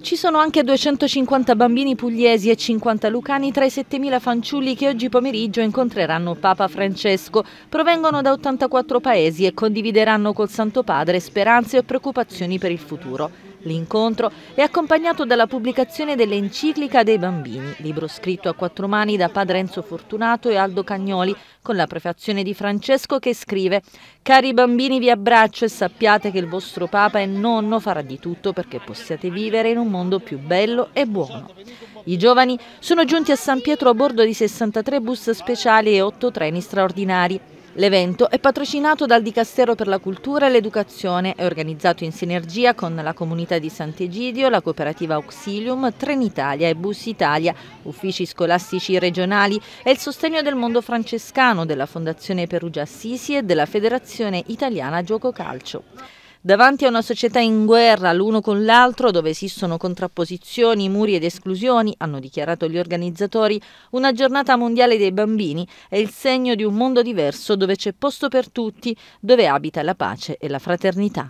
Ci sono anche 250 bambini pugliesi e 50 lucani tra i 7.000 fanciulli che oggi pomeriggio incontreranno Papa Francesco. Provengono da 84 paesi e condivideranno col Santo Padre speranze e preoccupazioni per il futuro. L'incontro è accompagnato dalla pubblicazione dell'Enciclica dei Bambini, libro scritto a quattro mani da padre Enzo Fortunato e Aldo Cagnoli, con la prefazione di Francesco che scrive «Cari bambini vi abbraccio e sappiate che il vostro Papa e nonno farà di tutto perché possiate vivere in un un mondo più bello e buono. I giovani sono giunti a San Pietro a bordo di 63 bus speciali e 8 treni straordinari. L'evento è patrocinato dal Dicastero per la Cultura e l'Educazione e organizzato in sinergia con la comunità di Sant'Egidio, la cooperativa Auxilium, Trenitalia e Bus Italia, uffici scolastici regionali e il sostegno del mondo francescano, della Fondazione Perugia Assisi e della Federazione Italiana Gioco Calcio. Davanti a una società in guerra l'uno con l'altro, dove esistono contrapposizioni, muri ed esclusioni, hanno dichiarato gli organizzatori, una giornata mondiale dei bambini è il segno di un mondo diverso dove c'è posto per tutti, dove abita la pace e la fraternità.